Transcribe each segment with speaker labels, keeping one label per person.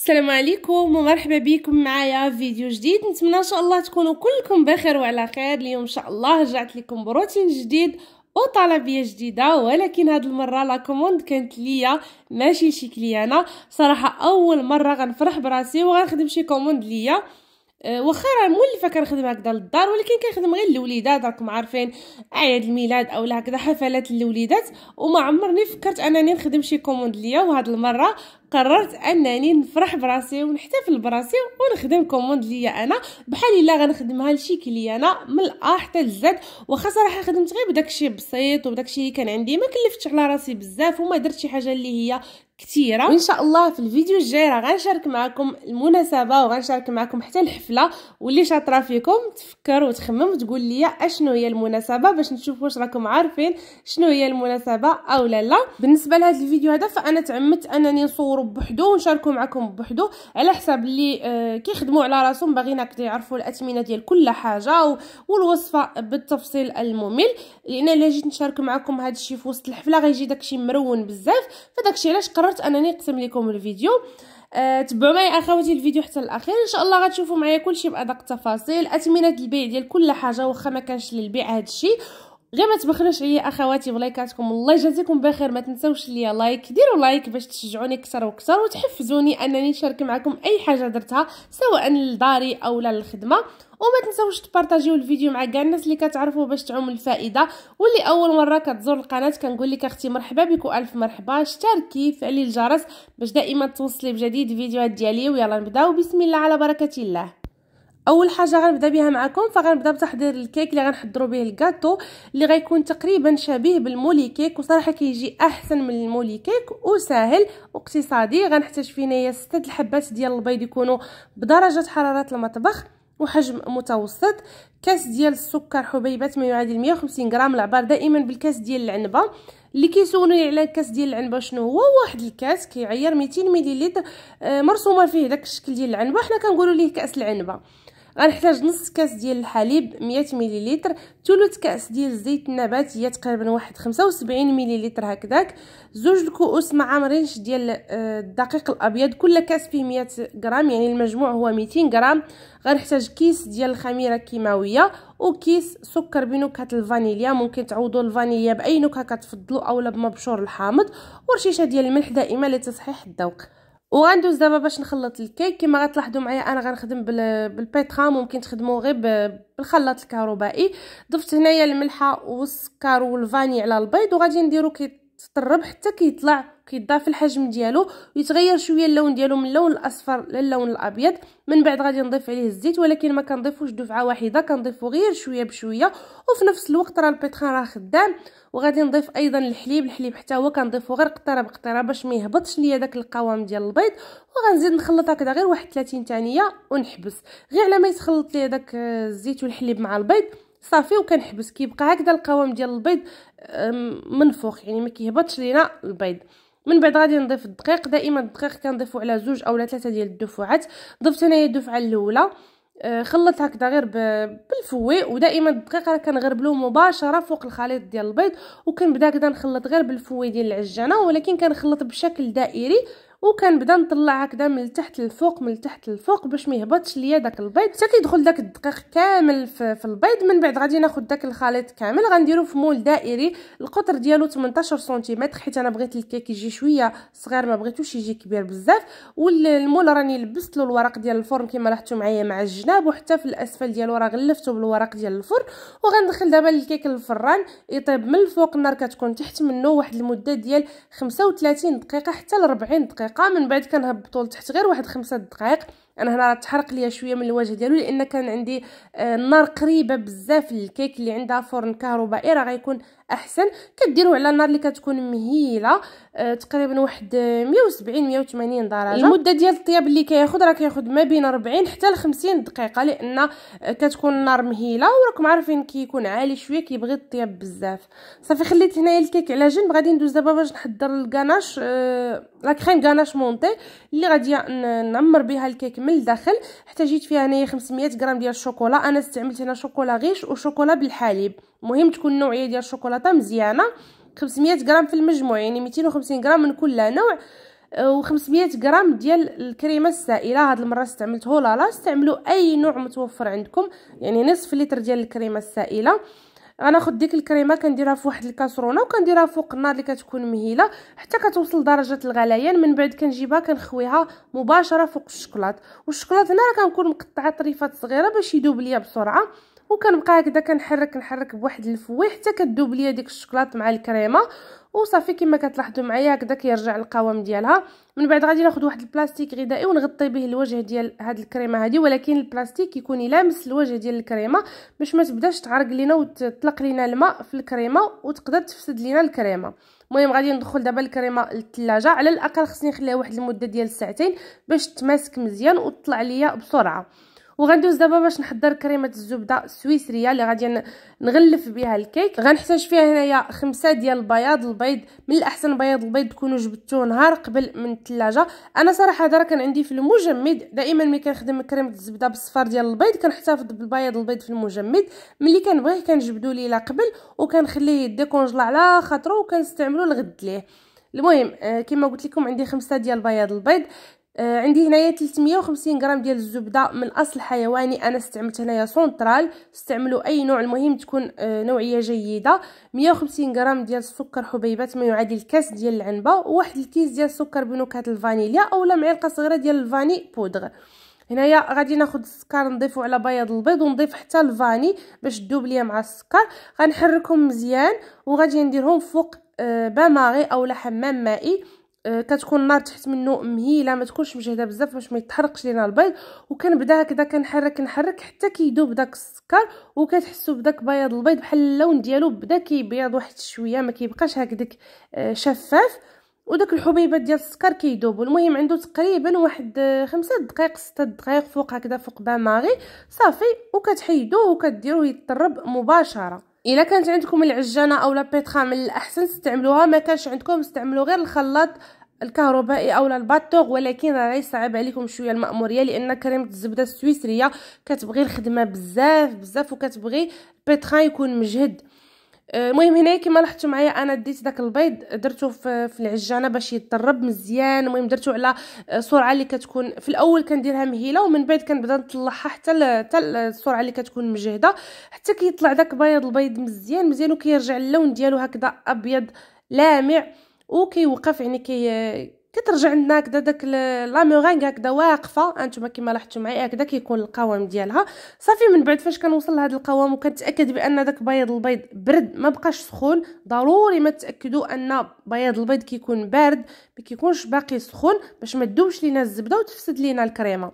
Speaker 1: السلام عليكم ومرحبا بكم معايا في فيديو جديد نتمنى ان شاء الله تكونوا كلكم بخير وعلى خير اليوم ان شاء الله رجعت لكم بروتين جديد وطلبيه جديده ولكن هاد المره لا كوموند كانت ليا ماشي شي كليانه صراحه اول مره غنفرح براسي وغنخدم شي كوموند ليا أه، واخا راه مولفه كنخدم هكذا للدار ولكن كنخدم غير للوليدات راكم عارفين اعياد الميلاد اولا هكذا حفلات للوليدات وما عمرني فكرت انني نخدم شي كوموند ليا وهاد المره قررت انني نفرح براسي ونحتفل براسي ونخدم كوموند ليا انا بحال الا غنخدمها لشي كليانه من الا حتى للزد واخا صراحه خدمت غير بداكشي بسيط وبداكشي اللي كان عندي ما كلفتش على راسي بزاف وما درت شي حاجه اللي هي كثيره وان شاء الله في الفيديو الجاي راه غنشارك معكم المناسبه وغنشارك معكم حتى الحفله واللي شاطره فيكم تفكر وتخمم وتقول لي اشنو هي المناسبه باش نشوف واش راكم عارفين شنو هي المناسبه او لا لا بالنسبه لهذا الفيديو هذا فانا تعمدت انني نصوره بوحدو ونشاركه معكم بوحدو على حساب اللي آه كيخدموا على راسهم باغيين يعرفوا الاثمنه ديال كل حاجه والوصفه بالتفصيل الممل لان الا جيت نشارك معكم هذا الشيء في وسط الحفله غيجي داكشي مرون بزاف فداكشي علاش قررت قررت انني نقسم لكم الفيديو أه تبعوا معي اخواتي الفيديو حتى الاخير ان شاء الله غتشوفوا معايا كلشي بادق التفاصيل اثمنه البيع ديال كل حاجه واخا ما كانش للبيع هذا الشيء غير ما تبخلوش عليا اخواتي بلايكاتكم الله يجازيكم بخير ما تنساوش ليا لايك ديروا لايك باش تشجعوني اكثر واكثر وتحفزوني انني نشارك معكم اي حاجه درتها سواء لداري او للخدمه وما تنساوش تبارطاجيو الفيديو مع كاع الناس اللي كتعرفوا باش تعم الفائده واللي اول مره كتزور القناه كنقول لك اختي مرحبا بك والف مرحبا اشتركي فعلي الجرس باش دائما توصلي بجديد فيديوهات ديالي ويلا نبداو بسم الله على بركه الله اول حاجه غنبدا بها معكم فغنبدا بتحضير الكيك اللي غنحضروا به الكاطو اللي غيكون تقريبا شبيه بالمولي كيك وصراحه كيجي احسن من المولي كيك وساهل واقتصادي غنحتاج فيه هنايا 6 الحبات ديال البيض يكونوا بدرجه حراره المطبخ وحجم متوسط كاس ديال السكر حبيبات ما يعادل 150 غرام العبار دائما بالكاس ديال العنبه اللي كيسولوني على الكاس ديال العنبه شنو هو واحد الكاس كيعير 200 مليلتر آه، مرسومه فيه داك الشكل ديال العنبه حنا كنقولوا ليه كاس العنبه غنحتاج نص كاس ديال الحليب 100 مليلتر ثلث كاس ديال الزيت النباتي تقريبا واحد 75 مليلتر هكذاك زوج الكؤوس معمرينش مرينش ديال آه، الدقيق الابيض كل كاس فيه 100 غرام يعني المجموع هو 200 غرام غنحتاج كيس ديال الخميره الكيماويه وكيس سكر بنكهه الفانيليا ممكن تعوضوا الفانيليا باي نكهه كتفضلوا اولا بمبشور الحامض ورشيشه ديال الملح دائما لتصحيح الذوق وغندوز دابا باش نخلط الكيك كما غتلاحظوا معايا انا غنخدم بالبيترا ممكن تخدموا غير بالخلاط الكهربائي ضفت هنايا الملحه والسكر والفاني على البيض وغادي نديرو كي تطرب حتى كيطلع كيضاف الحجم ديالو ويتغير شويه اللون ديالو من اللون الاصفر للون الابيض من بعد غادي نضيف عليه الزيت ولكن ما كنضيفوش دفعه واحده كنضيفو غير شويه بشويه وفي نفس الوقت راه البيتخان راه خدام وغادي نضيف ايضا الحليب الحليب حتى هو كنضيفو غير قطره بقطره باش ما يهبطش ليا داك القوام ديال البيض وغنزيد نخلط هكذا غير واحد 30 ثانيه ونحبس غير على ما يتخلط ليا داك الزيت والحليب مع البيض صافي وكنحبس كيبقى هكذا القوام ديال البيض منفوخ يعني ما كيهبطش لينا البيض من بعد غادي نضيف الدقيق دائما الدقيق كنضيفو على زوج اولا ثلاثه ديال الدفعات ضفت هنايا الدفعه الاولى آه، خلط هكذا غير بالفوي ودائما الدقيق راه كنغربلو مباشره فوق الخليط ديال البيض وكنبدا هكذا نخلط غير بالفوي ديال العجانه ولكن كنخلط بشكل دائري وكنبدا نطلع هكذا من التحت للفوق من التحت للفوق باش ما يهبطش ليا داك البيض حتى كيدخل داك الدقيق كامل في, في البيض من بعد غادي ناخذ داك الخليط كامل غنديرو في مول دائري القطر ديالو 18 سنتيمتر حيت انا بغيت الكيك يجي شويه صغير ما بغيتوش يجي كبير بزاف والمول راني لبست له الورق ديال الفرن كما لاحظتوا معايا مع الجناب وحتى في الاسفل ديالو راه غلفته بالورق ديال الفرن وغندخل دابا الكيك للفران يطيب من الفوق النار كتكون تحت منه واحد المده ديال 35 دقيقه حتى ل 40 دقيقه دقيقه من بعد كنهبطو لتحت غير واحد خمسة دقائق انا هنا راه تحرق ليا شويه من الوجه ديالو لان كان عندي النار آه، قريبه بزاف للكيك اللي عندها فرن كهربائي راه غيكون احسن كديروه على النار اللي كتكون مهيله آه، تقريبا واحد 170 180 درجه المده ديال الطياب اللي كياخذ راه كياخذ ما بين 40 حتى ل 50 دقيقه لان كتكون النار مهيله وراكم عارفين كيكون عالي شويه كيبغي الطياب بزاف صافي خليت هنايا الكيك على جنب غادي ندوز دابا باش نحضر الكاناش آه، لا كريم كاناش مونطي اللي غادي نعمر بها الكيك من الداخل احتاجيت فيها هنايا 500 غرام ديال الشوكولا انا استعملت هنا شوكولا غيش وشوكولا بالحليب مهم تكون النوعيه ديال الشوكولاته مزيانه 500 غرام في المجموع يعني 250 غرام من كل نوع آه، و500 غرام ديال الكريمه السائله هذه المره استعملت هولالا استعملوا اي نوع متوفر عندكم يعني نصف لتر ديال الكريمه السائله غناخد ديك الكريمه كنديرها في واحد الكاسرونه وكنديرها فوق النار اللي كتكون مهيله حتى كتوصل درجه الغليان من بعد كنجيبها كنخويها مباشره فوق الشكلاط والشكلاط هنا راه كنكون مقطعه طريفات صغيره باش يذوب ليا بسرعه وكنبقى هكذا كنحرك نحرك بواحد الفوي حتى كدوب ليا ديك الشوكولاط مع الكريمه وصافي كما كتلاحظوا معايا هكذا كيرجع القوام ديالها من بعد غادي ناخذ واحد البلاستيك غذائي ونغطي به الوجه ديال هاد الكريمه هادي ولكن البلاستيك يكون يلامس الوجه ديال الكريمه باش ما تبداش تعرق لينا وتطلق لينا الماء في الكريمه وتقدر تفسد لينا الكريمه المهم غادي ندخل دابا الكريمه للثلاجه على الاقل خصني نخليها واحد المده ديال ساعتين باش تماسك مزيان وتطلع ليا بسرعه وغندوز دابا باش نحضر كريمه الزبده السويسريه اللي غادي نغلف بها الكيك غنحتاج فيها هنايا خمسة ديال البياض البيض من الاحسن بياض البيض تكونوا جبتوه نهار قبل من الثلاجه انا صراحه هذا كان عندي في المجمد دائما ملي كنخدم كريمه الزبده بالصفار ديال البيض كنحتفظ بالبياض البيض في المجمد ملي كنبغيه كنجبدو ليله قبل وكنخليه ديكونجلا على خاطرو وكنستعملو الغد ليه المهم آه، كما قلت لكم عندي خمسة ديال بياض البيض آه، عندي هنايا 350 غرام ديال الزبده من اصل حيواني انا استعملت هنايا سونترال استعملوا اي نوع المهم تكون آه، نوعيه جيده 150 غرام ديال السكر حبيبات ما يعادل كاس ديال العنبه وواحد الكيس ديال السكر بنكهه الفانيليا اولا معلقه صغيره ديال الفاني بودغ هنايا غادي ناخذ السكر نضيفو على بياض البيض ونضيف حتى الفاني باش تذوب ليا مع السكر غنحركهم مزيان وغادي نديرهم فوق آه، باماغي اولا حمام مائي آه، كتكون النار تحت منه مهيله ما تكونش مجهده بزاف باش ما يتحرقش لينا البيض وكنبدا هكذا كنحرك نحرك حتى كيذوب داك السكر وكتحسوا بداك بياض البيض بحال اللون ديالو بدا كيبيض واحد شويه ما كيبقاش هكداك آه، شفاف وداك الحبيبات ديال السكر كيذوبوا المهم عنده تقريبا واحد آه، خمسة دقائق ستة دقائق فوق هكذا فوق بان ماغي صافي وكتحيدوه وكديروه يطرب مباشره الا كانت عندكم العجانه او لا من الاحسن تستعملوها ما كانش عندكم استعملوا غير الخلاط الكهربائي اولا الباتوغ ولكن راه يصعب عليكم شويه الماموريه لان كريمه الزبده السويسريه كتبغي الخدمه بزاف بزاف وكتبغي البيترا يكون مجهد آه، المهم هنايا كما لاحظتوا معايا انا ديت داك البيض درته في, في العجانه باش يضرب مزيان المهم درته على آه، سرعه اللي كتكون في الاول كنديرها مهيله ومن بعد كنبدا نطلعها حتى حتى السرعه اللي كتكون مجهده حتى كيطلع داك بياض البيض مزيان مزيان وكيرجع اللون ديالو هكذا ابيض لامع وكيوقف يعني كي كترجع لنا هكذا داك لامورينغ هكذا واقفه انتما كما لاحظتوا معايا هكذا كيكون القوام ديالها صافي من بعد فاش كنوصل لهذا القوام وكنتاكد بان داك بياض البيض برد ما بقاش سخون ضروري ما تاكدوا ان بياض البيض كيكون بارد ما كيكونش باقي سخون باش ما تذوبش لينا الزبده وتفسد لينا الكريمه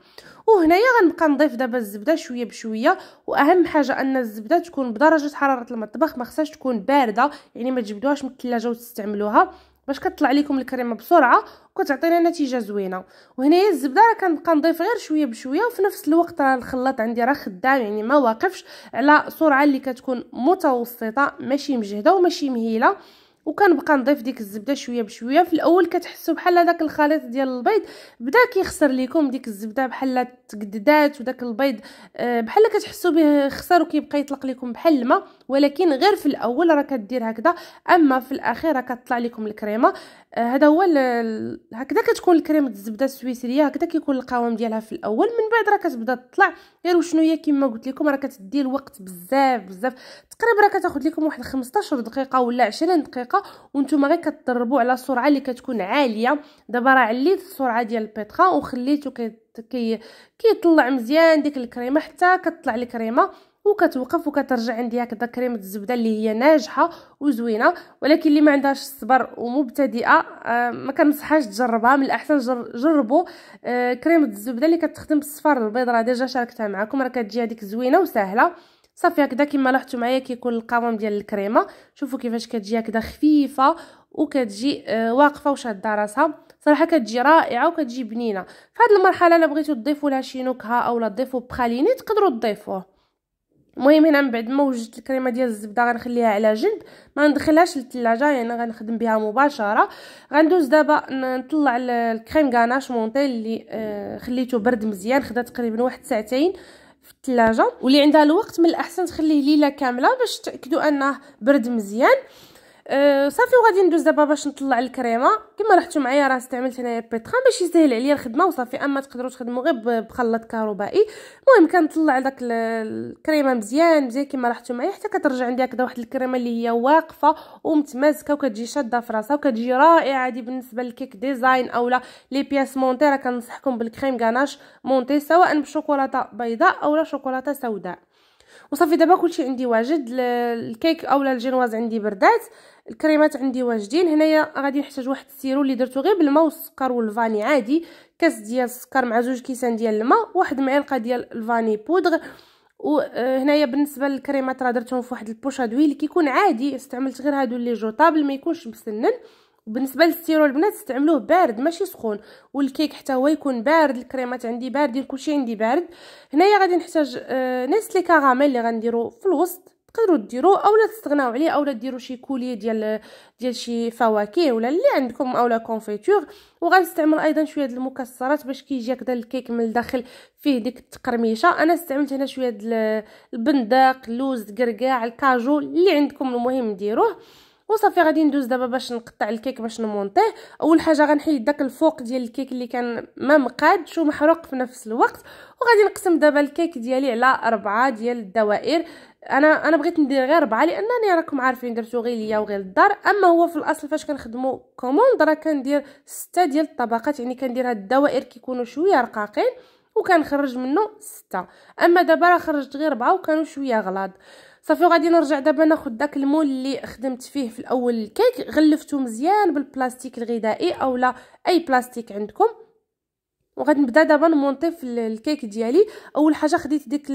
Speaker 1: وهنايا غنبقى نضيف دابا الزبده شويه بشويه واهم حاجه ان الزبده تكون بدرجه حراره المطبخ ما خصهاش تكون بارده يعني ما تجبدوهاش من الثلاجه وتستعملوها باش كطلع لكم الكريمه بسرعه وكتعطينا نتيجه زوينه وهنايا الزبده راه كنبقى نضيف غير شويه بشويه وفي نفس الوقت راه الخلاط عندي راه خدام يعني ما واقفش على سرعه اللي كتكون متوسطه ماشي مجهده وماشي مهيله وكنبقى نضيف ديك الزبده شويه بشويه في الاول كتحسوا بحال هذاك الخليط ديال البيض بدا كيخسر لكم ديك الزبده بحال تقددات وداك البيض آه، بحال كتحسوا به خسر وكيبقى يطلق لكم بحال الماء ولكن غير في الاول راه كدير هكذا اما في الاخير راه كطلع لكم الكريمه آه، هذا هو هكذا كتكون الكريمه الزبده السويسريه هكذا كيكون القوام ديالها في الاول من بعد راه كتبدا تطلع غير وشنو هي كما قلت لكم راه كتدي الوقت بزاف بزاف تقريبا راه كتاخذ لكم واحد 15 دقيقه ولا 20 دقيقه البطاقه وانتم غير كتدربوا على السرعه اللي كتكون عاليه دابا راه عليت السرعه ديال البيطخه وخليته كي كيطلع مزيان ديك الكريمه حتى كتطلع الكريمه وكتوقف وكترجع عندي هكذا كريمه الزبده اللي هي ناجحه وزوينه ولكن اللي ما عندهاش الصبر ومبتدئه آه، ما كنصحهاش تجربها من الاحسن جربوا آه، كريمه الزبده اللي كتخدم بالصفار البيض راه ديجا شاركتها معكم راه كتجي هذيك زوينه وسهله صافي هكذا كما لاحظتوا معايا كيكون القوام ديال الكريمه شوفوا كيفاش كتجي هكذا خفيفه وكتجي آه، واقفه وشاده راسها صراحه كتجي رائعه وكتجي بنينه في هذه المرحله الا بغيتو تضيفوا لها شي نكهه اولا تضيفوا بخاليني تقدروا تضيفوه المهم هنا من بعد ما وجدت الكريمه ديال الزبده غنخليها على جنب ما ندخلهاش للثلاجه يعني غنخدم بها مباشره غندوز دابا نطلع الكريم غاناش مونتي اللي آه، خليته برد مزيان خدا تقريبا واحد ساعتين في الثلاجه واللي عندها الوقت من الاحسن تخليه ليله كامله باش تاكدوا انه برد مزيان أه صافي وغادي ندوز دابا باش نطلع الكريمه كما لاحظتوا معايا راه استعملت هنايا بيتران باش يسهل عليا الخدمه وصافي اما تقدروا تخدموا غير بخلاط كهربائي المهم كنطلع داك الكريمه مزيان مزيان كما لاحظتوا معايا حتى كترجع عندي هكذا واحد الكريمه اللي هي واقفه ومتماسكه وكتجي شاده في راسها وكتجي رائعه دي بالنسبه للكيك ديزاين اولا لي بياس مونتي راه كنصحكم بالكريم غاناش مونتي سواء بشوكولاته بيضاء اولا شوكولاته سوداء وصافي دابا كلشي عندي واجد الكيك اولا الجينواز عندي بردات الكريمات عندي واجدين هنايا غادي نحتاج واحد السيرو اللي درتو غير بالماء والسكر والفاني عادي كاس ديال السكر مع جوج كيسان ديال الماء واحد معلقه ديال الفاني بودغ وهنايا آه، بالنسبه للكريمات راه درتهم في واحد البوشادوي اللي كيكون عادي استعملت غير هادو اللي جوطابل ما يكونش مسنن بالنسبه للسيرو البنات استعملوه بارد ماشي سخون والكيك حتى هو يكون بارد الكريمات عندي باردين كلشي عندي بارد هنايا غادي نحتاج آه نيسلي كاراميل اللي غنديرو في الوسط تقدروا ديروه اولا تستغناو عليه اولا ديروا شي كوليه ديال ديال شي فواكه ولا اللي عندكم اولا كونفيتور وغنستعمل ايضا شويه د المكسرات باش كيجي هكذا الكيك من الداخل فيه ديك التقرميشه انا استعملت هنا شويه د البندق اللوز الكركاع الكاجو اللي عندكم المهم ديروه وصافي غادي ندوز دابا باش نقطع الكيك باش نمونطيه اول حاجه غنحيد داك الفوق ديال الكيك اللي كان ما مقادش ومحروق في نفس الوقت وغادي نقسم دابا الكيك ديالي على أربعة ديال الدوائر انا انا بغيت ندير غير أربعة لانني راكم عارفين درتو غير ليا وغير الدار اما هو في الاصل فاش كنخدموا كوموند راه كندير ستة ديال الطبقات يعني كندير هاد الدوائر كيكونوا شويه رقاقين وكنخرج منه ستة اما دابا راه خرجت غير ربعة وكانوا شويه غلاض صافي وغادي نرجع دابا ناخذ داك المول اللي خدمت فيه في الاول الكيك غلفتو مزيان بالبلاستيك الغذائي اولا اي بلاستيك عندكم وغادي نبدا دابا نمونطي في الكيك ديالي اول حاجه خديت ديك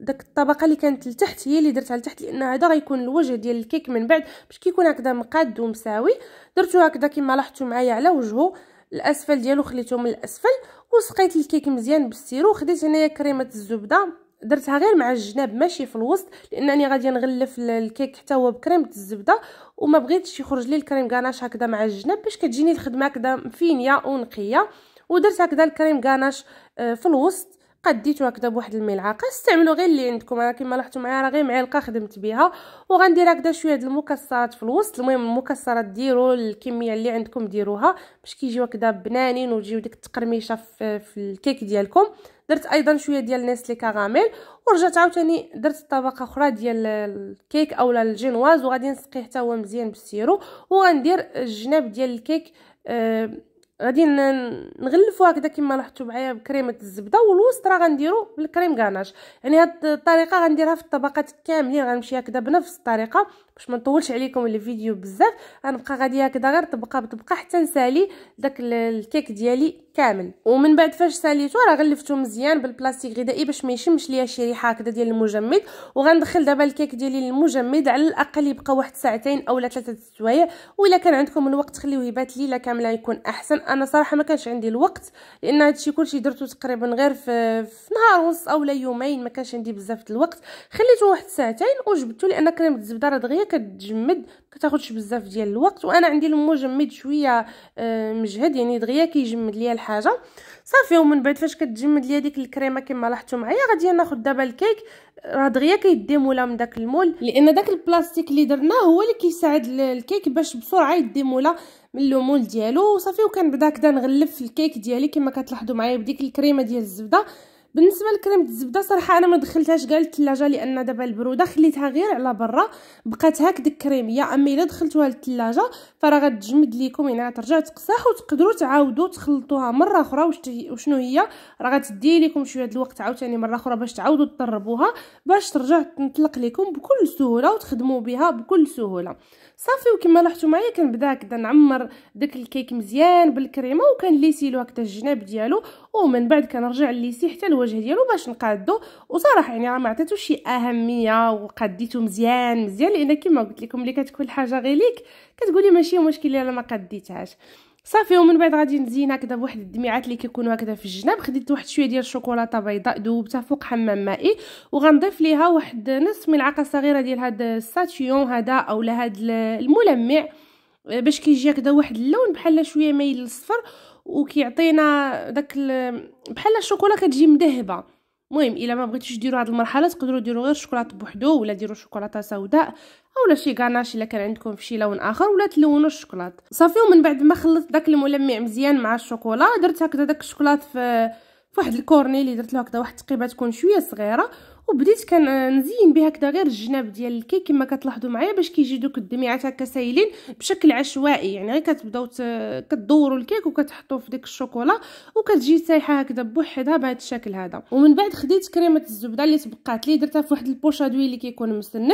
Speaker 1: داك الطبقه اللي كانت لتحت هي اللي درت على لان هذا غيكون الوجه ديال الكيك من بعد باش كيكون هكذا مقاد ومساوي درتو هكذا كما لاحظتوا معايا على وجهه الاسفل ديالو خليته من الاسفل وسقيت الكيك مزيان بالسيرو خديت هنايا كريمه الزبده درتها غير مع الجناب ماشي في الوسط لانني غادي نغلف الكيك حتى هو بكريمه الزبده وما بغيتش يخرج لي الكريم غاناش هكذا مع الجناب باش كتجيني الخدمه هكذا فينيه ونقيه ودرت هكذا الكريم غاناش آه، في الوسط قديتو هكذا بواحد الملعقه استعملوا غير اللي عندكم انا كما لاحظتوا معايا راه غير معلقه خدمت بها وغندير هكذا شويه د المكسرات في الوسط المهم المكسرات ديروا الكميه اللي عندكم ديروها باش كيجيو هكذا بنانين وتجيو ديك التقرميشه في, في الكيك ديالكم درت ايضا شويه ديال نيسلي كاراميل ورجعت عاوتاني درت طبقه اخرى ديال الكيك اولا الجينواز وغادي نسقيه حتى هو مزيان بالسيرو وغندير الجناب ديال الكيك أه غادي نغلفوها هكذا كما لاحظتوا معايا بكريمه الزبده والوسط راه غنديرو بالكريم غاناش يعني هاد الطريقه غنديرها في الطبقات كاملين غنمشي هكذا بنفس الطريقه باش ما نطولش عليكم الفيديو بزاف غنبقى غادي هكذا غير طبقه بطبقه حتى نسالي داك الكيك ديالي كامل ومن بعد فاش ساليته راه غلفته مزيان بالبلاستيك غذائي باش ما يشمش ليا شي ريحه هكذا ديال المجمد وغندخل دابا الكيك ديالي للمجمد على الاقل يبقى واحد ساعتين اولا ثلاثه السوايع والا كان عندكم الوقت خليوه يبات ليله كامله يكون احسن انا صراحه ما كانش عندي الوقت لان هادشي كلشي درتو تقريبا غير في, في نهار ونص اولا يومين ما كانش عندي بزاف الوقت خليته واحد ساعتين وجبدته لان كريمه الزبده راه دغيا كتجمد كتاخذش بزاف ديال الوقت وانا عندي المجمد شويه آه، مجهد يعني دغيا كيجمد ليا الحاجه حاجه صافي ومن بعد فاش كتجمد ليا ديك الكريمه كما لاحظتوا معايا غادي ناخذ دابا الكيك راه دغيا كيديمولا من داك المول لان داك البلاستيك اللي درناه هو اللي كيساعد الكيك باش بسرعه يديمولا من المول ديالو صافي وكنبدا هكذا نغلف الكيك ديالي كما كتلاحظوا معايا بديك الكريمه ديال الزبده بالنسبه لكريمه الزبده صراحه انا ما دخلتهاش كاع للثلاجه لان دابا البروده خليتها غير على برا بقات هاك ديك كريميه اما الا دخلتوها للثلاجه فراه غتجمد ليكم يعني غترجع تقساح وتقدروا تعاودوا تخلطوها مره اخرى وشنو هي راه غتدي لكم شويه الوقت عاوتاني مره اخرى باش تعاودوا تضربوها باش ترجع تنطلق لكم بكل سهوله وتخدموا بها بكل سهوله صافي وكما لاحظتوا معايا كنبدا هكذا نعمر داك الكيك مزيان بالكريمه وكنليسي له هكذا الجناب ديالو ومن بعد كنرجع نليسي حتى الوجه ديالو باش نقادو وصراحه يعني راه ما عطيتوش شي اهميه وقديتو مزيان مزيان لان كما قلت لكم اللي كتكون حاجه غير ليك كتقولي ماشي مشكل الا ما قديتهاش صافي ومن بعد غادي نزين هكذا بواحد الدميعات اللي كيكونوا هكذا في الجناب خديت واحد شويه ديال الشوكولاته بيضاء ذوبتها فوق حمام مائي وغنضيف ليها واحد نصف ملعقه صغيره ديال هاد الساتيون هذا اولا هاد الملمع باش كيجي هكذا واحد اللون بحال شويه مايل للصفر وكيعطينا داك بحال الشوكولا كتجي مذهبه المهم الا ما بغيتوش ديروا هاد المرحله تقدروا ديروا غير شوكولاط بوحدو ولا ديروا شوكولاته سوداء اولا شي كاناش الا كان عندكم في شي لون اخر ولا تلونوا الشوكولات صافي ومن بعد ما خلطت داك الملمع مزيان مع الشوكولا درت هكذا داك الشوكولات في فواحد الكورني اللي درت له هكذا واحد التقيبه تكون شويه صغيره وبديت كنزين بها هكذا غير الجناب ديال الكيك كما كتلاحظوا معايا باش كيجي دوك الدميعات هكا سايلين بشكل عشوائي يعني غير كتبداو كدوروا الكيك وكتحطوه في ديك الشوكولا وكتجي سايحه هكذا بوحدها بهذا الشكل هذا ومن بعد خديت كريمه الزبده اللي تبقات لي درتها في واحد البوشادوي اللي كيكون مسنن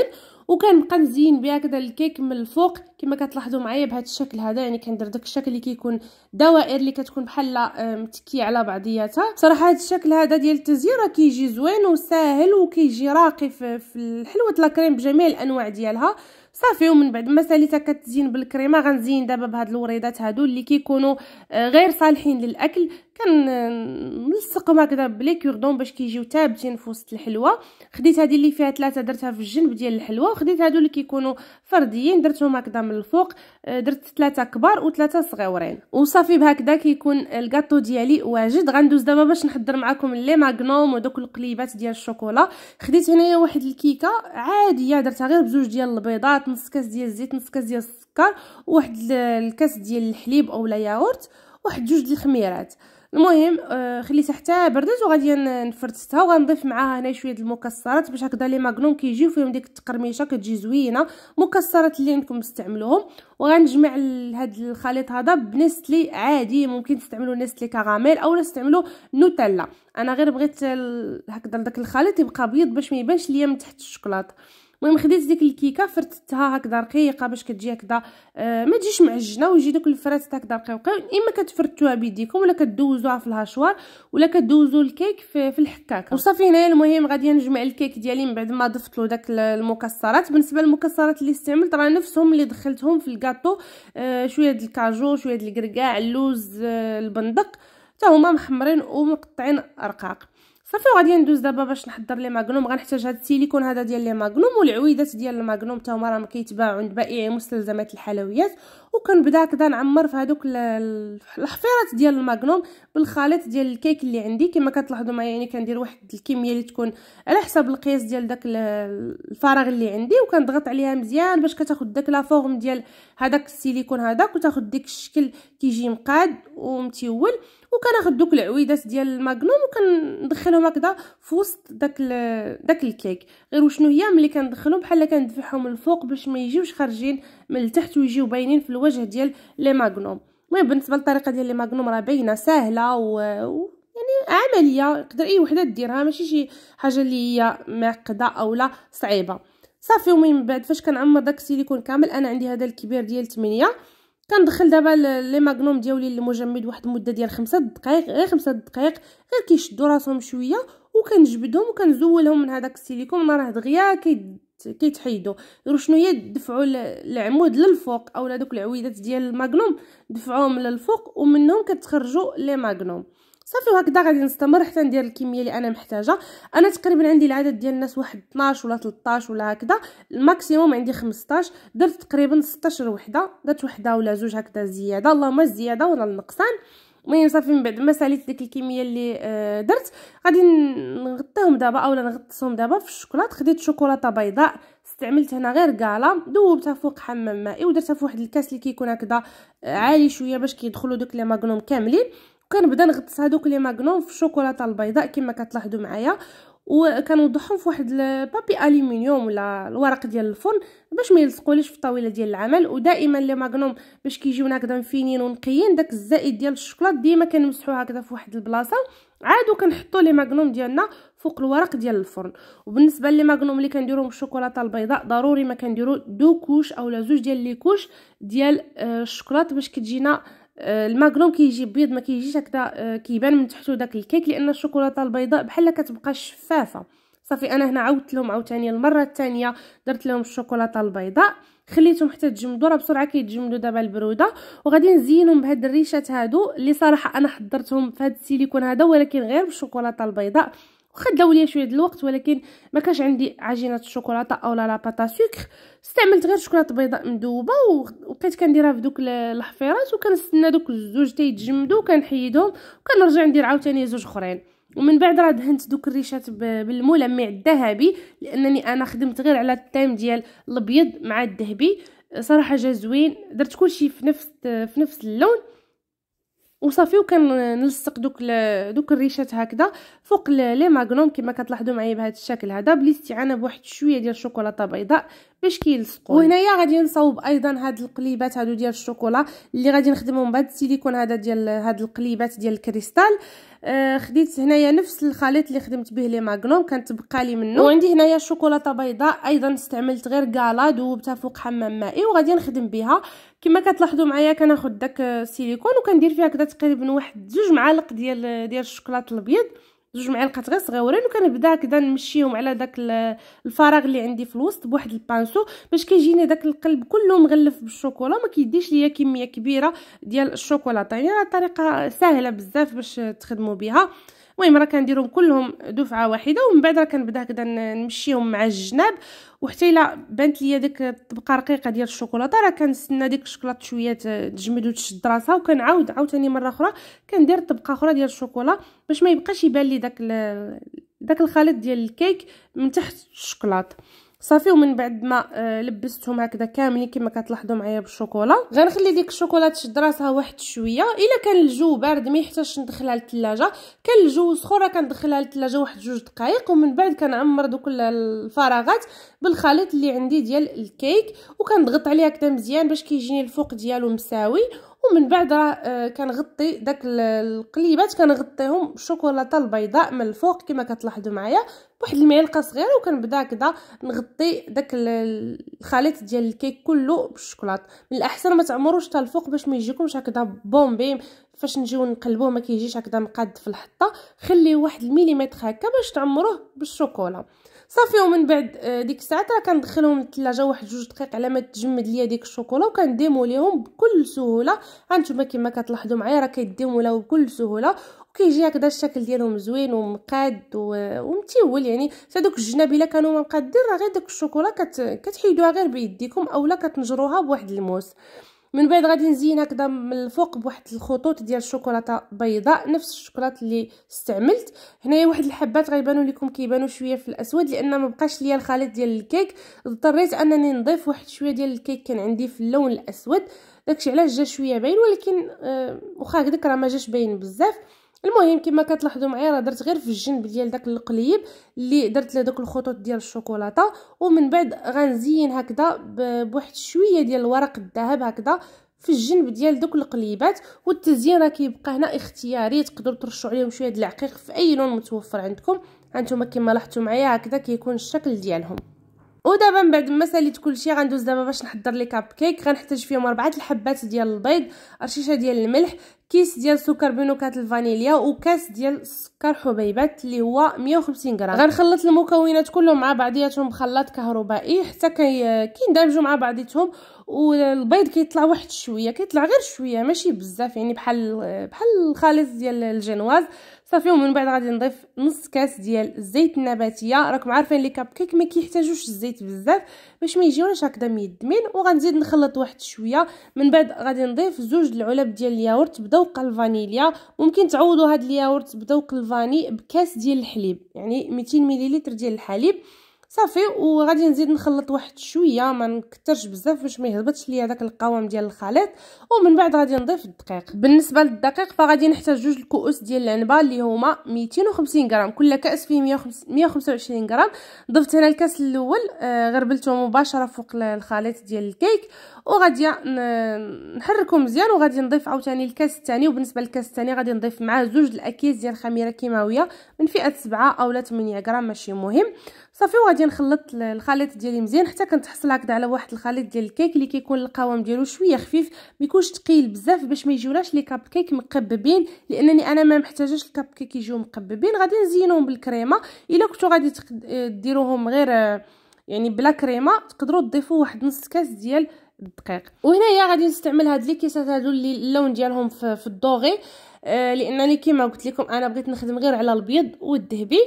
Speaker 1: بقى نزين بها كذا الكيك من الفوق كما كتلاحظوا معايا بهذا الشكل هذا يعني كندير داك الشكل اللي كيكون دوائر اللي كتكون بحال آه، متكيه على بعضياتها صراحه هذا الشكل هذا ديال التزيين راه كيجي زوين وساهل وكيجي راقي في الحلوه لاكريم بجميع الانواع ديالها صافي ومن بعد ما ساليتها كتزين بالكريمه غنزين دابا بهاد الوريدات هادو اللي كيكونوا آه، غير صالحين للاكل كنلصقهم هكذا بلي كوردون باش كيجيو ثابتين في وسط الحلوه خديت هذه اللي فيها ثلاثه درتها في الجنب ديال الحلوه وخديت هادو اللي كيكونوا فرديين درتهم هكذا من الفوق آه، درت ثلاثه كبار وثلاثه صغيورين وصافي بهكذا كيكون الكاطو ديالي واجد غندوز دابا باش نحضر معكم لي ماغنوم ودوك القليبات ديال الشوكولا خديت هنايا واحد الكيكه عاديه درتها غير بزوج ديال البيضات نص كاس ديال الزيت نص كاس ديال السكر وواحد الكاس ديال الحليب اولا ياغورت واحد جوج د الخميرات المهم آه خليتها حتى بردت وغادي نفرتها وغنضيف معاها هنا شويه المكسرات باش هكذا لي ماغنوم كيجيو فيهم ديك التقرميشه كتجي زوينه مكسرات اللي عندكم استعملوهم وغنجمع هاد الخليط هذا بنستلي عادي ممكن تستعملوا نستلي كراميل اولا تستعملوا نوتيلا انا غير بغيت هكذا داك الخليط يبقى بيض باش ما يبانش ليا من تحت الشوكولاته المهم خديت ديك الكيكه فرتتها هكذا رقيقه باش كتجي هكذا آه ما تجيش معجنه ويجي دوك الفرات هكذا رقيقه اما كتفرتوها بيديكم ولا كدوزوها في الهشوار ولا كدوزو الكيك في, في الحكاكه وصافي هنايا المهم غادي نجمع الكيك ديالي من بعد ما ضفت له داك المكسرات بالنسبه للمكسرات اللي استعملت راه نفسهم اللي دخلتهم في الكاطو آه شويه ديال الكاجو شويه ديال الكركاع اللوز آه البندق حتى هما محمرين ومقطعين رقاق صافي وغادي ندوز دابا باش نحضر لي ماغنوم غنحتاج هاد السيليكون هذا ديال لي ماغنوم والعويدات ديال الماغنوم حتى هما راهم كيتباعوا عند بائعي مستلزمات الحلويات وكان بدا كدا نعمر في هذوك الحفيرات ديال الماغنوم بالخليط ديال الكيك اللي عندي كما كتلاحظوا معايا يعني كندير واحد الكميه اللي تكون على حسب القياس ديال داك الفراغ اللي عندي وكنضغط عليها مزيان باش كتاخد داك لا فورم ديال هذاك السيليكون هذاك وتاخذ ديك الشكل كيجي مقاد ومتيول وكناخذ دوك العويدات ديال الماغنوم وكندخلهم هكذا في وسط داك داك الكيك غير وشنو هي ملي كندخلهم بحال كندفعهم الفوق باش ما يجيوش خارجين من التحت ويجيو باينين في الوجه ديال لي ماغنوم المهم بالنسبه للطريقه ديال لي ماغنوم راه باينه سهله و... و... يعني عمليه يقدر اي وحده ديرها ماشي شي حاجه اللي هي معقده اولا صعيبه صافي ومن بعد فاش كنعمر داك السيليكون كامل انا عندي هذا الكبير ديال 8 كندخل دابا لي ماغنوم ديالي المجمد واحد المده ديال خمسة دقائق غير خمسة دقائق غير كيشدوا راسهم شويه وكنجبدهم وكنزولهم من هذاك السيليكون راه دغيا كي كيتحيدوا دروك شنو هي دفعوا العمود للفوق اولا دوك العويدات ديال الماغنوم دفعوهم للفوق ومنهم كتخرجوا لي ماغنوم صافي وهكذا غادي نستمر حتى ندير الكميه اللي انا محتاجه انا تقريبا عندي العدد ديال الناس واحد 12 ولا 13 ولا هكذا الماكسيموم عندي 15 درت تقريبا 16 وحده درت وحده ولا زوج هكذا زياده اللهم الزياده ولا النقصان المهم صافي من بعد ما ساليت ديك الكميه اللي آه درت غادي نغطيهم دابا اولا نغطسهم دابا في الشوكولاط خديت شوكولاته بيضاء استعملت هنا غير كالا ذوبتها فوق حمام مائي ودرتها في واحد الكاس اللي كيكون هكذا آه، عالي شويه باش كيدخلوا دوك لي ماغنوم كاملين وكنبدا نغطس هذوك لي ماغنوم في الشوكولاته البيضاء كما كتلاحظوا معايا وكنوضحهم في واحد البابي الومنيوم ولا الورق ديال الفرن باش ما يلصقوليش في الطاوله ديال العمل ودائما لي ماغنوم باش كيجيونا هكذا مفينين ونقيين داك الزائد ديال الشوكولاط ديما كنمسحو هكذا في واحد البلاصه عاد كنحطو لي ماغنوم ديالنا فوق الورق ديال الفرن وبالنسبه لي ماغنوم اللي كنديروهم بالشوكولاته البيضاء ضروري ما كنديرو دو كوش اولا زوج ديال لي كوش ديال آه، الشوكولاط باش كتجينا آه، الماكلون كيجي بيض ما كيجيش هكذا آه، كيبان من تحتو داك الكيك لان الشوكولاته البيضاء بحال كتبقى شفافه صافي انا هنا عاودت لهم عاوتاني المره الثانيه درت لهم الشوكولاته البيضاء خليتهم حتى تجمدوا راه بسرعه كيتجمدوا دابا البروده وغادي نزينهم بهاد الريشات هادو اللي صراحه انا حضرتهم فهاد السيليكون هذا ولكن غير بالشوكولاته البيضاء وخداو ليا شويه د الوقت ولكن ما كانش عندي عجينه الشوكولاته اولا لا باتا سوكر استعملت غير شوكولاته بيضاء مذوبه وبقيت كنديرها في دوك الحفيرات وكنستنى دوك الزوج يتجمدوا وكنحيدهم وكنرجع ندير عاوتاني زوج اخرين ومن بعد راه دهنت دوك الريشات بالملمع الذهبي لانني انا خدمت غير على التيم ديال الابيض مع الذهبي صراحه جا زوين درت كلشي في نفس في نفس اللون وصافي وكنلصق دوك ل... دوك الريشات هكذا فوق لي ماغنوم كما كتلاحظوا معايا بهذا الشكل هذا بالاستعانه بواحد شويه ديال الشوكولاته بيضاء باش كيلصقوا وهنايا غادي نصاوب ايضا هاد القليبات هادو ديال الشوكولا اللي غادي نخدمهم بهاد السيليكون هذا ديال هاد القليبات ديال الكريستال آه خديت هنايا نفس الخليط اللي خدمت به لي ماغنوم كانت بقى لي منه وعندي هنايا الشوكولاته بيضاء ايضا استعملت غير كالا دوبتها فوق حمام مائي وغادي نخدم بها كما كتلاحظوا معايا كناخد داك السيليكون وكندير فيه هكذا تقريبا واحد زوج معالق ديال ديال الشوكولاط الابيض زوج معالق غير صغيورين وكنبدا هكذا نمشيهم على داك الفراغ اللي عندي في الوسط بواحد البانسو باش كيجيني داك القلب كله مغلف بالشوكولا ما كيديش ليا كميه كبيره ديال الشوكولاطه يعني طريقه سهله بزاف باش تخدموا بها المهم راه كنديرهم كلهم دفعه واحده ومن بعد راه كنبدا هكذا نمشيهم مع الجناب وحتى الا بانت ليا ديك الطبقه رقيقه ديال الشوكولاته راه كنستنى ديك الشوكولاته شويه تجمد وتشد راسها وكنعاود عاوتاني مره اخرى كندير طبقه اخرى ديال الشوكولا باش ما يبقاش يبان لي داك داك الخليط ديال الكيك من تحت الشوكولاته صافي ومن بعد ما آه، لبستهم هكذا كاملين كما كتلاحظوا معايا بالشوكولا غنخلي ديك الشوكولا تشد راسها واحد شويه الا كان الجو بارد ما يحتاجش ندخلها للثلاجه كان الجو سخون راه كندخلها للثلاجه واحد جوج دقائق ومن بعد كنعمر دوك الفراغات بالخليط اللي عندي ديال الكيك وكنضغط عليه هكذا مزيان باش كيجيني الفوق ديالو مساوي ومن بعد راه كنغطي داك القليبات كنغطيهم بالشوكولاته البيضاء من الفوق كما كتلاحظوا معايا بواحد المعلقه صغيره وكنبدا كدا نغطي داك الخليط ديال الكيك كله بالشوكولاط من الاحسن ما تعمروش حتى الفوق باش ما يجيكمش هكذا بومبي فاش نجيو نقلبوه ما كيجيش هكذا مقاد في الحطه خليه واحد المليمتر هكا باش تعمروه بالشوكولا صافي ومن بعد آه، ديك الساعات راه كندخلهم للثلاجه واحد جوج دقائق على ما تجمد ليا ديك الشوكولا وكنديمو ليهم بكل سهوله هانتوما كما كتلاحظوا معايا راه كيديمو ليهم بكل سهوله وكيجي هكذا الشكل ديالهم زوين ومقاد ومتيول يعني هذوك الجناب الا كانوا مقادين راه غير داك الشوكولا كتحيدوها غير بيديكم اولا كتنجروها بواحد الموس من بعد غادي نزين هكذا من الفوق بواحد الخطوط ديال الشوكولاته بيضاء نفس الشوكولاته اللي استعملت هنايا واحد الحبات غيبانوا لكم كيبانوا شويه في الاسود لان ما بقاش ليا الخليط ديال الكيك اضطريت انني نضيف واحد شويه ديال الكيك كان عندي في اللون الاسود داكشي علاش جا شويه باين ولكن آه، واخا هكداك راه ما جاش باين بزاف المهم كما كتلاحظوا معايا راه درت غير في الجنب ديال داك القليب اللي درت له داك الخطوط ديال الشوكولاته ومن بعد غنزين هكذا بواحد شويه ديال الورق الذهب هكذا في الجنب ديال دوك القليبات والتزيين راه كيبقى هنا اختياري تقدروا ترشوا عليهم شويه د العقيق في اي لون متوفر عندكم هانتوما كما لاحظتوا معايا هكذا كيكون الشكل ديالهم ودابا من بعد ما ساليت كلشي غندوز دابا باش نحضر لي كاب كيك غنحتاج فيهم ربعه الحبات ديال البيض رشيشه ديال الملح كيس ديال سكر بنكهه الفانيليا وكاس ديال السكر حبيبات اللي هو 150 غرام غنخلط المكونات كلهم مع بعضياتهم بخلاط كهربائي حتى كي كيندمجوا مع بعضياتهم والبيض كيطلع واحد شويه كيطلع غير شويه ماشي بزاف يعني بحال بحال الخليط ديال الجنواز صافي ومن بعد غادي نضيف نص كاس ديال الزيت النباتيه راكم عارفين لي كاب كيك ما كيحتاجوش الزيت بزاف باش ما يجيوناش هكذا ميدمين وغنزيد نخلط واحد شويه من بعد غادي نضيف زوج العلب ديال الياورت بذوق الفانيليا ممكن تعوضوا هاد الياورت بذوق الفاني بكاس ديال الحليب يعني 200 مليلتر ديال الحليب صافي وغادي نزيد نخلط واحد شويه ما نكثرش بزاف باش ما يهبطش ليا داك القوام ديال الخليط ومن بعد غادي نضيف الدقيق بالنسبه للدقيق فغادي نحتاج جوج الكؤوس ديال العنبه اللي هما 250 غرام كل كاس فيه 125 غرام ضفت هنا الكاس الاول آه، غربلته مباشره فوق الخليط ديال الكيك وغادي نحركو مزيان وغادي نضيف عاوتاني الكاس الثاني وبالنسبه للكاس الثاني غادي نضيف معاه زوج الاكياس ديال الخميره كيماويه من فئه 7 اولا 8 غرام ماشي مهم صافي وغادي نخلط الخليط ديالي مزيان حتى كنتحصل هكذا على واحد الخليط ديال الكيك اللي كيكون القوام ديالو شويه خفيف ما يكونش ثقيل بزاف باش ما يجيوناش لي كاب كيك مقببين لانني انا ما محتاجاش الكاب كيك يجيو مقببين غادي نزينهم بالكريمه الا كنتو غادي ديروهم غير يعني بلا كريمه تقدروا تضيفوا واحد نص كاس ديال الدقيق وهنايا غادي نستعمل هاد لي كيسات هادو اللي اللون ديالهم في, الدوغي آه لانني كما قلت لكم انا بغيت نخدم غير على الابيض والذهبي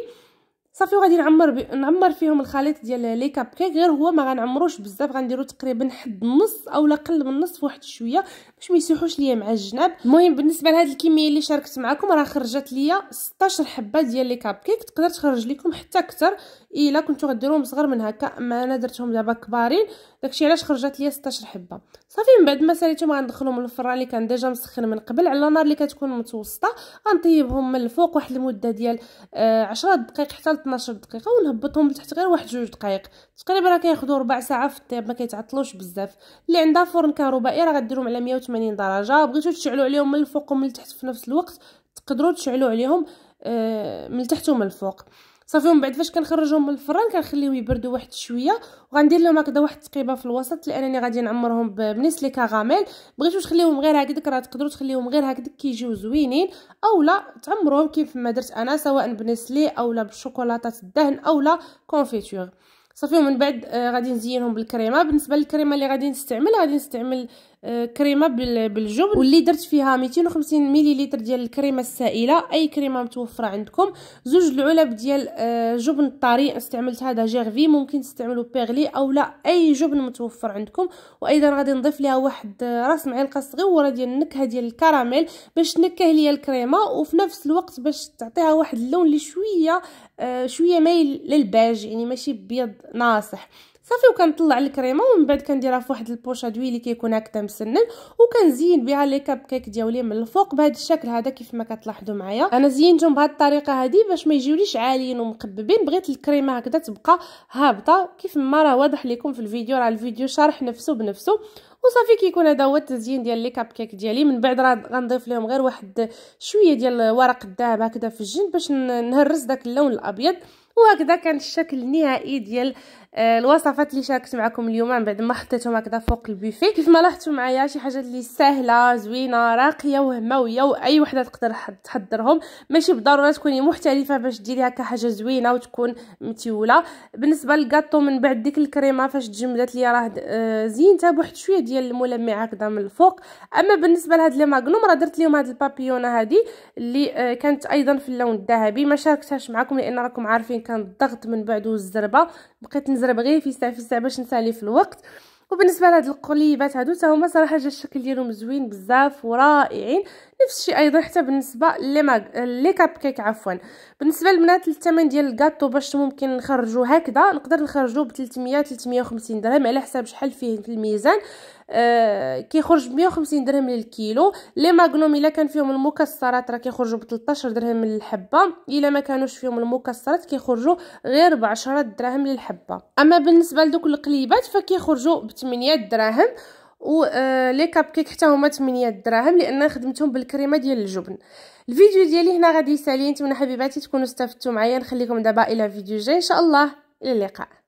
Speaker 1: صافي وغادي نعمر بي... نعمر فيهم الخليط ديال لي كاب كيك غير هو ما غنعمروش بزاف غنديرو تقريبا حد النص اولا قل من النص فواحد شويه باش ما يسيحوش ليا مع الجناب المهم بالنسبه لهاد الكميه اللي شاركت معكم راه خرجت ليا 16 حبه ديال لي كاب كيك تقدر تخرج لكم حتى اكثر الا إيه كنتو غديروهم صغر من هكا اما انا درتهم دابا كبارين داكشي علاش خرجت ليا 16 حبه صافي من بعد ما ساليتهم غندخلهم للفران اللي كان ديجا مسخن من قبل على نار اللي كتكون متوسطه غنطيبهم من الفوق واحد المده ديال آه دقائق حتى ل 12 دقيقه ونهبطهم لتحت غير واحد جوج دقائق تقريبا راه كياخذوا ربع ساعه في الطياب ما كيتعطلوش بزاف اللي عندها فرن كهربائي راه غديرهم على 180 درجه بغيتو تشعلوا عليهم من الفوق ومن التحت في نفس الوقت تقدروا تشعلوا عليهم آه من التحت ومن الفوق صافي ومن بعد فاش كنخرجهم من الفران كنخليهم يبردوا واحد شويه وغندير لهم هكذا واحد التقيبه في الوسط لانني غادي نعمرهم بنسلي كغاميل بغيتو تخليهم غير هكذاك راه تقدروا تخليهم غير هكذاك كيجيو زوينين اولا تعمروهم كيف ما درت انا سواء بنسلي اولا بالشوكولاطات الدهن اولا كونفيتور صافي ومن بعد آه غادي نزينهم بالكريمه بالنسبه للكريمه اللي غادي نستعمل غادي نستعمل كريمه بالجبن واللي درت فيها 250 مليلتر ديال الكريمه السائله اي كريمه متوفره عندكم زوج العلب ديال آه، جبن الطري استعملت هذا جيرفي ممكن تستعملوا بيغلي او لا اي جبن متوفر عندكم وايضا غادي نضيف لها واحد آه، راس معلقه صغيره ديال النكهه ديال الكراميل باش تنكه ليا الكريمه وفي نفس الوقت باش تعطيها واحد اللون اللي شويه آه، شويه مايل للباج يعني ماشي بيض ناصح صافي وكنطلع الكريمه ومن بعد كنديرها في واحد البوشه دوي اللي كيكون هكذا مسنن وكنزين بها لي كاب كيك ديالي من الفوق بهذا الشكل هذا كيف ما كتلاحظوا معايا انا زينتهم بهذه الطريقه هذه باش ما يجيوليش عاليين ومقببين بغيت الكريمه هكذا تبقى هابطه كيف ما راه واضح لكم في الفيديو راه الفيديو شارح نفسه بنفسه وصافي كيكون هذا هو التزيين ديال لي كاب كيك ديالي من بعد راه غنضيف لهم غير واحد شويه ديال ورق الذهب هكذا في الجنب باش نهرس داك اللون الابيض وهكذا كان الشكل النهائي ديال آه، الوصفات اللي شاركت معكم اليوم من بعد ما حطيتهم هكذا فوق البوفي كيف ما لاحظتوا معايا شي حاجه اللي سهله زوينه راقيه وهمويه واي وحده تقدر تحضرهم ماشي بالضروره تكوني محترفه باش ديري هكا حاجه زوينه وتكون متيوله بالنسبه للكاطو من بعد ديك الكريمه فاش تجمدات لي راه آه، زينتها بواحد شويه ديال الملمع هكذا من الفوق اما بالنسبه لهاد لي ماغنوم راه درت لهم هاد البابيونه هادي اللي آه، كانت ايضا في اللون الذهبي ما شاركتهاش معكم لان راكم عارفين كان الضغط من بعد والزربه بقيت كنزرب غير في ساعه في ساعه باش نسالي في الوقت وبالنسبه لهاد القليبات هادو حتى هما صراحه جا الشكل ديالهم زوين بزاف ورائعين نفس الشيء ايضا حتى بالنسبه لي ماك لي كاب كيك عفوا بالنسبه للبنات الثمن ديال الكاطو باش ممكن نخرجو هكذا نقدر نخرجو ب 300 350 درهم على حساب شحال فيه في الميزان آه كيخرج ب 150 درهم للكيلو لي ماغنوم الا كان فيهم المكسرات راه كيخرجوا ب 13 درهم للحبه الا ما كانوش فيهم المكسرات كيخرجوا غير ب 10 دراهم للحبه اما بالنسبه لدوك القليبات فكيخرجوا ب 8 دراهم و آه، لي كاب كيك حتى هما 8 دراهم لان خدمتهم بالكريمه ديال الجبن الفيديو ديالي هنا غادي يسالي نتمنى حبيباتي تكونوا استفدتوا معايا نخليكم دابا الى فيديو جاي ان شاء الله الى اللقاء